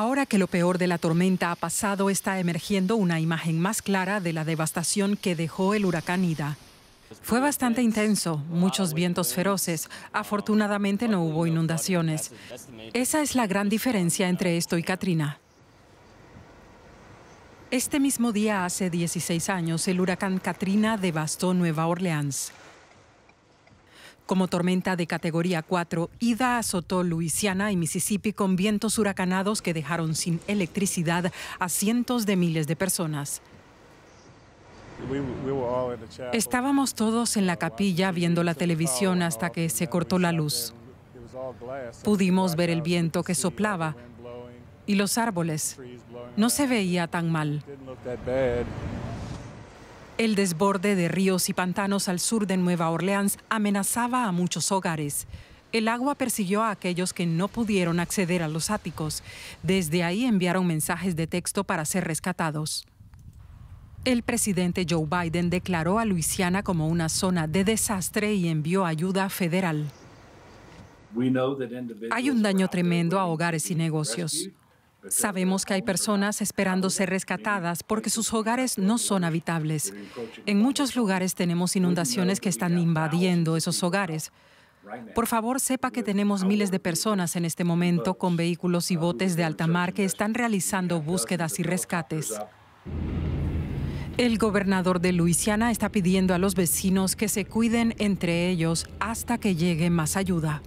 Ahora que lo peor de la tormenta ha pasado, está emergiendo una imagen más clara de la devastación que dejó el huracán Ida. Fue bastante intenso, muchos vientos feroces. Afortunadamente no hubo inundaciones. Esa es la gran diferencia entre esto y Katrina. Este mismo día, hace 16 años, el huracán Katrina devastó Nueva Orleans. Como tormenta de categoría 4, Ida azotó Luisiana y Mississippi con vientos huracanados que dejaron sin electricidad a cientos de miles de personas. Estábamos todos en la capilla viendo la televisión hasta que se cortó la luz. Pudimos ver el viento que soplaba y los árboles. No se veía tan mal. El desborde de ríos y pantanos al sur de Nueva Orleans amenazaba a muchos hogares. El agua persiguió a aquellos que no pudieron acceder a los áticos. Desde ahí enviaron mensajes de texto para ser rescatados. El presidente Joe Biden declaró a Luisiana como una zona de desastre y envió ayuda federal. Hay un daño tremendo a hogares y negocios. Sabemos que hay personas esperando ser rescatadas porque sus hogares no son habitables. En muchos lugares tenemos inundaciones que están invadiendo esos hogares. Por favor, sepa que tenemos miles de personas en este momento con vehículos y botes de alta mar que están realizando búsquedas y rescates. El gobernador de Luisiana está pidiendo a los vecinos que se cuiden entre ellos hasta que llegue más ayuda.